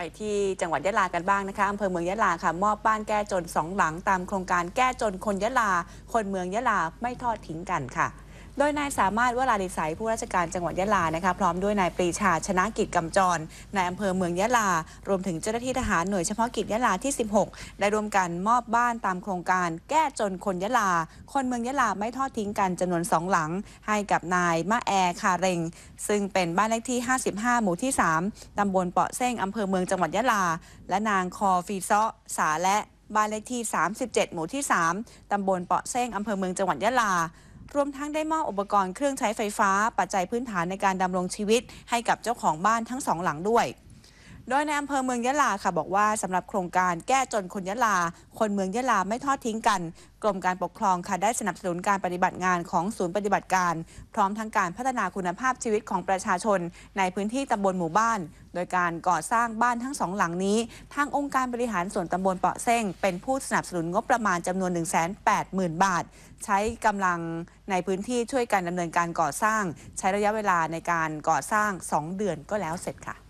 ไปที่จังหวัดยะลากันบ้างนะคะอำเภอเมืองยะลาค่ะ มอบบ้านแก้จนสองหลัง ตามโครงการแก้จนคนยะลา คนเมืองยะลาไม่ทอดทิ้งกันค่ะโดยนายสามารถวลาดิสัยผู้ราชการจังหวัดยะลานะคะพร้อมด้วยนายปรีชาชนะกิจกำจรนายอำเภอเมืองยะลา รวมถึงเจ้าหน้าที่ทหารหน่วยเฉพาะกิจยะลาที่ 16 ได้รวมกันมอบบ้านตามโครงการแก้จนคนยะลา คนเมืองยะลาไม่ทอดทิ้งกันจำนวนสองหลัง ให้กับนาย มะแอคาเรงซึ่งเป็นบ้านเลขที่ 55 หมู่ที่ 3ตำบลเปาะเส้งอำเภอเมืองจังหวัดยะลา และนางคอฟีซาะสา และบ้านเลขที่ 37 หมู่ที่ 3ตำบลเปาะเส้งอำเภอเมืองจังหวัดยะลารวมทั้งได้มอบอุปกรณ์เครื่องใช้ไฟฟ้าปัจจัยพื้นฐานในการดำรงชีวิต ให้กับเจ้าของบ้านทั้งสองหลังด้วยโดยในอำเภอเมืองยะลาค่ะบอกว่าสำหรับโครงการแก้จนคนยะลา คนเมืองยะลาไม่ทอดทิ้งกันกรมการปกครองค่ะได้สนับสนุนการปฏิบัติงานของศูนย์ปฏิบัติการ พร้อมทั้งการพัฒนาคุณภาพชีวิตของประชาชนในพื้นที่ตำบลหมู่บ้าน โดยการก่อสร้างบ้านทั้งสองหลังนี้ทางองค์การบริหารส่วนตำบลเปาะเส้งเป็นผู้สนับสนุนงบประมาณจำนวน180,000 บาท ใช้กำลังในพื้นที่ช่วยกันดำเนินการก่อสร้างใช้ระยะเวลาในการก่อสร้าง 2 เดือนก็แล้วเสร็จค่ะ